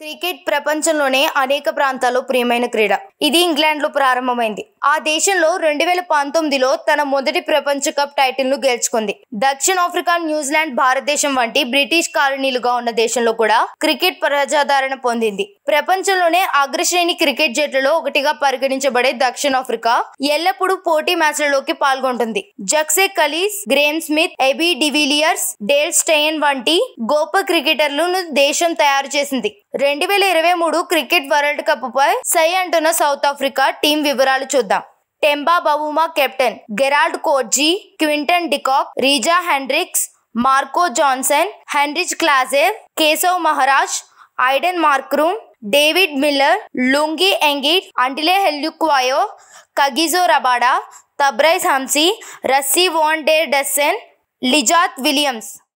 cricket ప్రపంచంలోనే అనేక ప్రాంతాల్లో ప్రియమైన క్రీడ ఇది ఇంగ్లాండ్లో ప్రారంభమైంది ఆ దేశంలో రెండు వేల పంతొమ్మిదిలో తన మొదటి ప్రపంచ కప్ టైటిల్ను గెలుచుకుంది దక్షిణాఫ్రికా న్యూజిలాండ్ భారతదేశం వంటి బ్రిటిష్ కాలనీలుగా ఉన్న దేశంలో కూడా క్రికెట్ ప్రజాదరణ పొందింది ప్రపంచంలోనే అగ్రశ్రేణి క్రికెట్ జట్లలో ఒకటిగా పరిగణించబడే దక్షిణాఫ్రికా ఎల్లప్పుడూ పోటీ మ్యాచ్లలోకి పాల్గొంటుంది Jacques Kallis Graeme Smith AB de Villiers Dale Steyn వంటి గొప్ప క్రికెటర్లను దేశం తయారు చేసింది రెండు వేల ఇరవై మూడు క్రికెట్ వరల్డ్ కప్ పై సై అంటున్న సౌత్ ఆఫ్రికా టీం వివరాలు చూద్దాం Temba Bavuma captain Gerald Coetzee Quinton de Kock Reeza Hendricks Marco Jansen Heinrich Klaasen Keshav Maharaj Aiden Markram David Miller Lungi Ngidi Andile Phehlukwayo Kagiso Rabada Tabraiz Shamsi Rassie van der Dussen Lizaad Williams